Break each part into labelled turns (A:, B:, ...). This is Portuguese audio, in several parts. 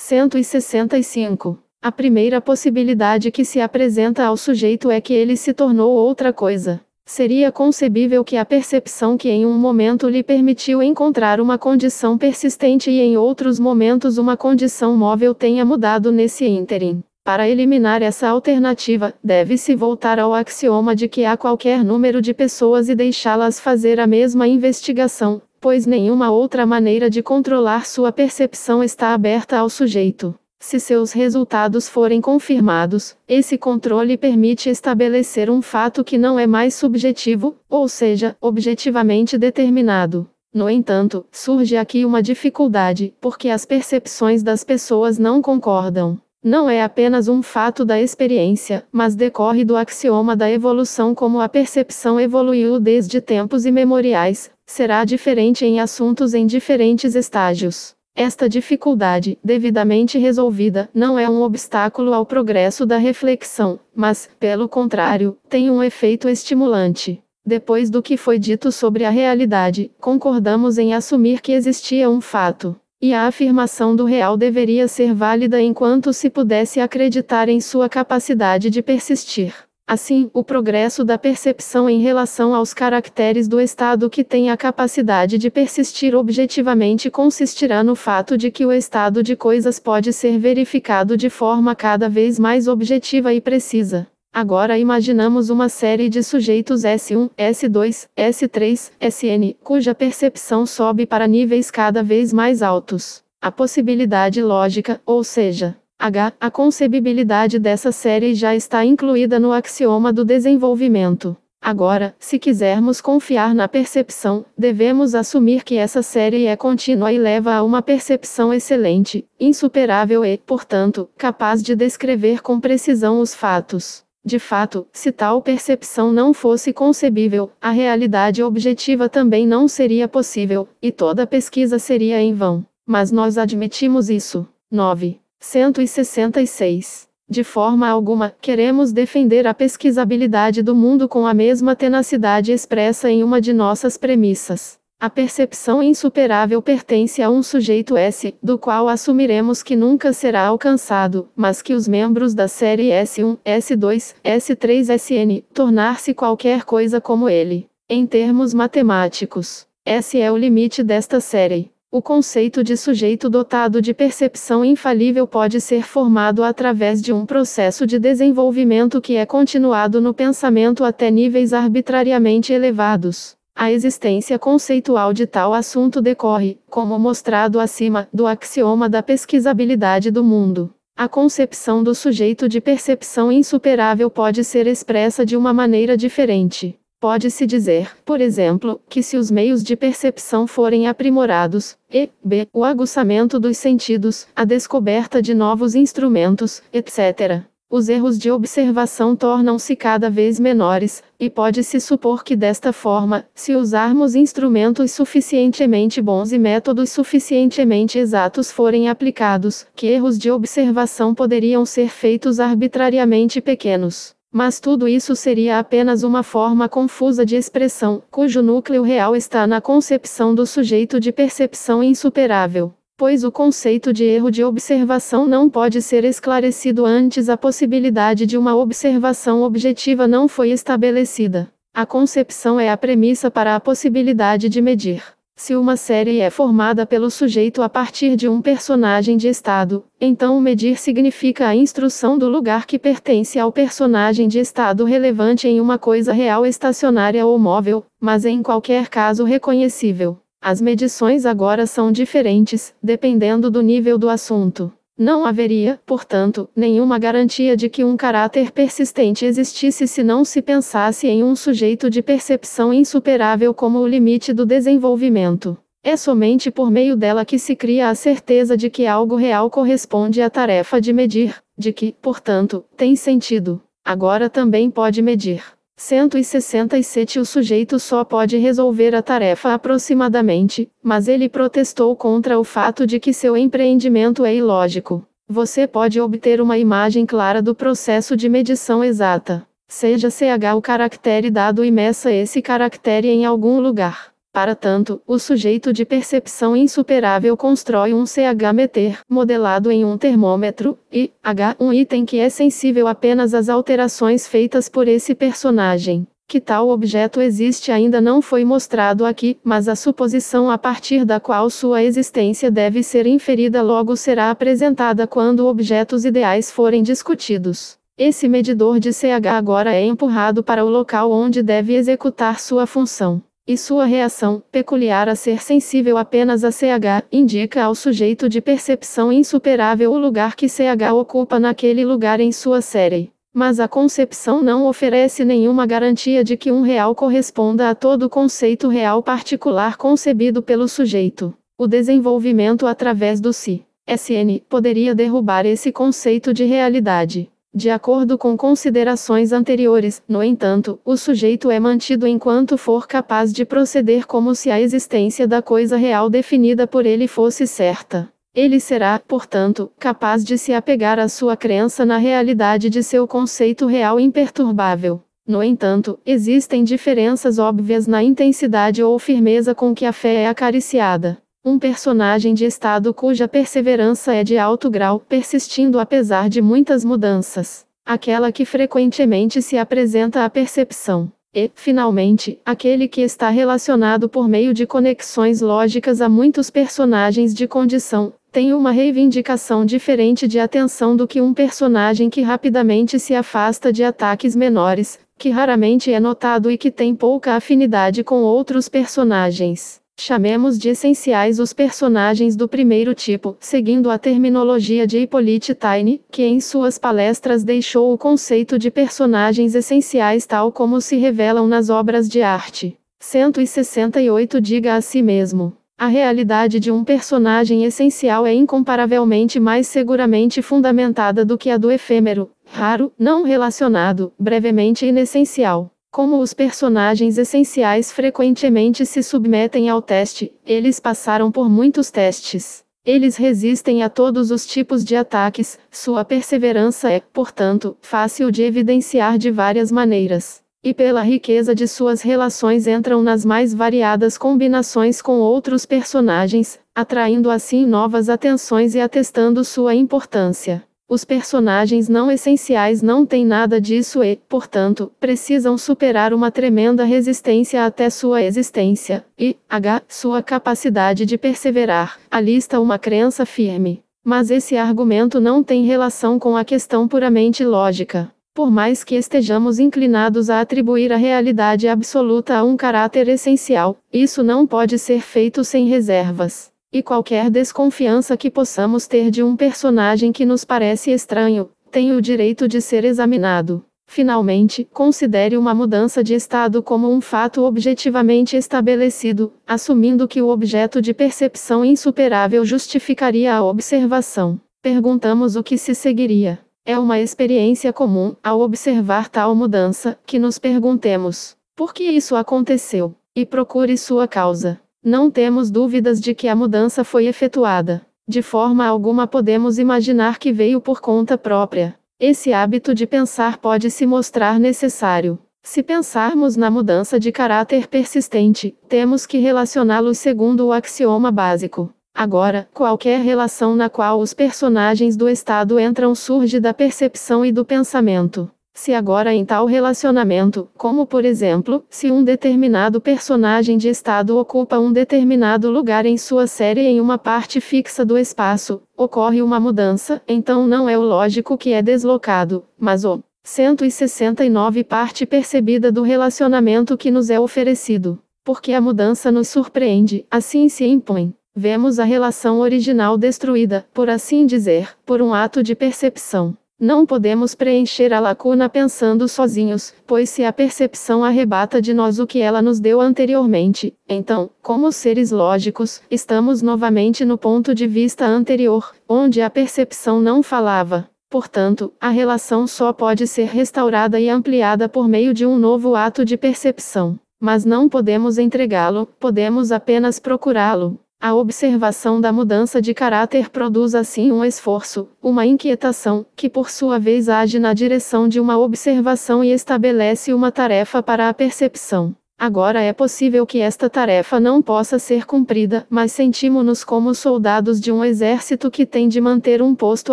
A: 165. A primeira possibilidade que se apresenta ao sujeito é que ele se tornou outra coisa. Seria concebível que a percepção que em um momento lhe permitiu encontrar uma condição persistente e em outros momentos uma condição móvel tenha mudado nesse ínterim. Para eliminar essa alternativa, deve-se voltar ao axioma de que há qualquer número de pessoas e deixá-las fazer a mesma investigação, pois nenhuma outra maneira de controlar sua percepção está aberta ao sujeito. Se seus resultados forem confirmados, esse controle permite estabelecer um fato que não é mais subjetivo, ou seja, objetivamente determinado. No entanto, surge aqui uma dificuldade, porque as percepções das pessoas não concordam. Não é apenas um fato da experiência, mas decorre do axioma da evolução como a percepção evoluiu desde tempos imemoriais, será diferente em assuntos em diferentes estágios. Esta dificuldade, devidamente resolvida, não é um obstáculo ao progresso da reflexão, mas, pelo contrário, tem um efeito estimulante. Depois do que foi dito sobre a realidade, concordamos em assumir que existia um fato. E a afirmação do real deveria ser válida enquanto se pudesse acreditar em sua capacidade de persistir. Assim, o progresso da percepção em relação aos caracteres do estado que tem a capacidade de persistir objetivamente consistirá no fato de que o estado de coisas pode ser verificado de forma cada vez mais objetiva e precisa. Agora imaginamos uma série de sujeitos S1, S2, S3, Sn, cuja percepção sobe para níveis cada vez mais altos. A possibilidade lógica, ou seja, H. A concebibilidade dessa série já está incluída no axioma do desenvolvimento. Agora, se quisermos confiar na percepção, devemos assumir que essa série é contínua e leva a uma percepção excelente, insuperável e, portanto, capaz de descrever com precisão os fatos. De fato, se tal percepção não fosse concebível, a realidade objetiva também não seria possível, e toda pesquisa seria em vão. Mas nós admitimos isso. 9. 166. De forma alguma, queremos defender a pesquisabilidade do mundo com a mesma tenacidade expressa em uma de nossas premissas. A percepção insuperável pertence a um sujeito S, do qual assumiremos que nunca será alcançado, mas que os membros da série S1, S2, S3, SN, tornar-se qualquer coisa como ele. Em termos matemáticos, S é o limite desta série. O conceito de sujeito dotado de percepção infalível pode ser formado através de um processo de desenvolvimento que é continuado no pensamento até níveis arbitrariamente elevados. A existência conceitual de tal assunto decorre, como mostrado acima, do axioma da pesquisabilidade do mundo. A concepção do sujeito de percepção insuperável pode ser expressa de uma maneira diferente. Pode-se dizer, por exemplo, que se os meios de percepção forem aprimorados, e b. o aguçamento dos sentidos, a descoberta de novos instrumentos, etc., os erros de observação tornam-se cada vez menores, e pode-se supor que desta forma, se usarmos instrumentos suficientemente bons e métodos suficientemente exatos forem aplicados, que erros de observação poderiam ser feitos arbitrariamente pequenos. Mas tudo isso seria apenas uma forma confusa de expressão, cujo núcleo real está na concepção do sujeito de percepção insuperável. Pois o conceito de erro de observação não pode ser esclarecido antes a possibilidade de uma observação objetiva não foi estabelecida. A concepção é a premissa para a possibilidade de medir. Se uma série é formada pelo sujeito a partir de um personagem de estado, então medir significa a instrução do lugar que pertence ao personagem de estado relevante em uma coisa real estacionária ou móvel, mas em qualquer caso reconhecível. As medições agora são diferentes, dependendo do nível do assunto. Não haveria, portanto, nenhuma garantia de que um caráter persistente existisse se não se pensasse em um sujeito de percepção insuperável como o limite do desenvolvimento. É somente por meio dela que se cria a certeza de que algo real corresponde à tarefa de medir, de que, portanto, tem sentido. Agora também pode medir. 167 O sujeito só pode resolver a tarefa aproximadamente, mas ele protestou contra o fato de que seu empreendimento é ilógico. Você pode obter uma imagem clara do processo de medição exata. Seja CH o caractere dado e meça esse caractere em algum lugar. Para tanto, o sujeito de percepção insuperável constrói um CH-meter, modelado em um termômetro, e H, um item que é sensível apenas às alterações feitas por esse personagem. Que tal objeto existe ainda não foi mostrado aqui, mas a suposição a partir da qual sua existência deve ser inferida logo será apresentada quando objetos ideais forem discutidos. Esse medidor de CH agora é empurrado para o local onde deve executar sua função e sua reação, peculiar a ser sensível apenas a CH, indica ao sujeito de percepção insuperável o lugar que CH ocupa naquele lugar em sua série. Mas a concepção não oferece nenhuma garantia de que um real corresponda a todo conceito real particular concebido pelo sujeito. O desenvolvimento através do si, SN, poderia derrubar esse conceito de realidade. De acordo com considerações anteriores, no entanto, o sujeito é mantido enquanto for capaz de proceder como se a existência da coisa real definida por ele fosse certa. Ele será, portanto, capaz de se apegar à sua crença na realidade de seu conceito real imperturbável. No entanto, existem diferenças óbvias na intensidade ou firmeza com que a fé é acariciada. Um personagem de estado cuja perseverança é de alto grau, persistindo apesar de muitas mudanças. Aquela que frequentemente se apresenta à percepção. E, finalmente, aquele que está relacionado por meio de conexões lógicas a muitos personagens de condição, tem uma reivindicação diferente de atenção do que um personagem que rapidamente se afasta de ataques menores, que raramente é notado e que tem pouca afinidade com outros personagens. Chamemos de essenciais os personagens do primeiro tipo, seguindo a terminologia de Hippolyte Taine, que em suas palestras deixou o conceito de personagens essenciais tal como se revelam nas obras de arte. 168 Diga a si mesmo. A realidade de um personagem essencial é incomparavelmente mais seguramente fundamentada do que a do efêmero, raro, não relacionado, brevemente inessencial. Como os personagens essenciais frequentemente se submetem ao teste, eles passaram por muitos testes. Eles resistem a todos os tipos de ataques, sua perseverança é, portanto, fácil de evidenciar de várias maneiras. E pela riqueza de suas relações entram nas mais variadas combinações com outros personagens, atraindo assim novas atenções e atestando sua importância. Os personagens não essenciais não têm nada disso e, portanto, precisam superar uma tremenda resistência até sua existência, e, h, sua capacidade de perseverar, alista uma crença firme. Mas esse argumento não tem relação com a questão puramente lógica. Por mais que estejamos inclinados a atribuir a realidade absoluta a um caráter essencial, isso não pode ser feito sem reservas. E qualquer desconfiança que possamos ter de um personagem que nos parece estranho, tem o direito de ser examinado. Finalmente, considere uma mudança de estado como um fato objetivamente estabelecido, assumindo que o objeto de percepção insuperável justificaria a observação. Perguntamos o que se seguiria. É uma experiência comum, ao observar tal mudança, que nos perguntemos: por que isso aconteceu? E procure sua causa. Não temos dúvidas de que a mudança foi efetuada. De forma alguma podemos imaginar que veio por conta própria. Esse hábito de pensar pode se mostrar necessário. Se pensarmos na mudança de caráter persistente, temos que relacioná lo segundo o axioma básico. Agora, qualquer relação na qual os personagens do estado entram surge da percepção e do pensamento se agora em tal relacionamento, como por exemplo, se um determinado personagem de estado ocupa um determinado lugar em sua série em uma parte fixa do espaço, ocorre uma mudança, então não é o lógico que é deslocado, mas o 169 parte percebida do relacionamento que nos é oferecido. Porque a mudança nos surpreende, assim se impõe. Vemos a relação original destruída, por assim dizer, por um ato de percepção. Não podemos preencher a lacuna pensando sozinhos, pois se a percepção arrebata de nós o que ela nos deu anteriormente, então, como seres lógicos, estamos novamente no ponto de vista anterior, onde a percepção não falava. Portanto, a relação só pode ser restaurada e ampliada por meio de um novo ato de percepção. Mas não podemos entregá-lo, podemos apenas procurá-lo. A observação da mudança de caráter produz assim um esforço, uma inquietação, que por sua vez age na direção de uma observação e estabelece uma tarefa para a percepção. Agora é possível que esta tarefa não possa ser cumprida, mas sentimos-nos como soldados de um exército que tem de manter um posto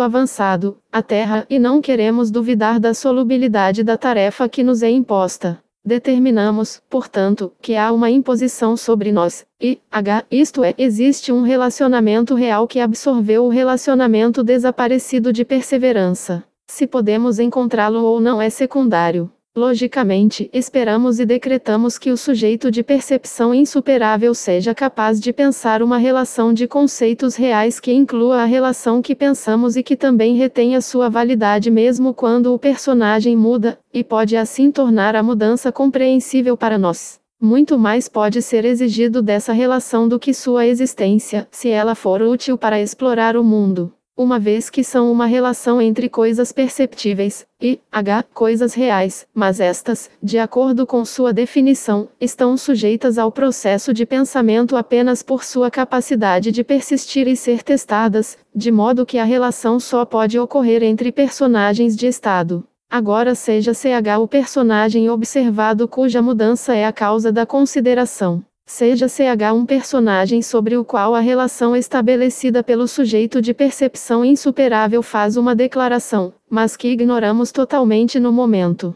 A: avançado, a terra, e não queremos duvidar da solubilidade da tarefa que nos é imposta. Determinamos, portanto, que há uma imposição sobre nós, e, h, isto é, existe um relacionamento real que absorveu o relacionamento desaparecido de perseverança. Se podemos encontrá-lo ou não é secundário. Logicamente, esperamos e decretamos que o sujeito de percepção insuperável seja capaz de pensar uma relação de conceitos reais que inclua a relação que pensamos e que também retenha sua validade mesmo quando o personagem muda, e pode assim tornar a mudança compreensível para nós. Muito mais pode ser exigido dessa relação do que sua existência, se ela for útil para explorar o mundo uma vez que são uma relação entre coisas perceptíveis e h coisas reais, mas estas, de acordo com sua definição, estão sujeitas ao processo de pensamento apenas por sua capacidade de persistir e ser testadas, de modo que a relação só pode ocorrer entre personagens de estado. Agora seja CH o personagem observado cuja mudança é a causa da consideração seja CH um personagem sobre o qual a relação estabelecida pelo sujeito de percepção insuperável faz uma declaração, mas que ignoramos totalmente no momento.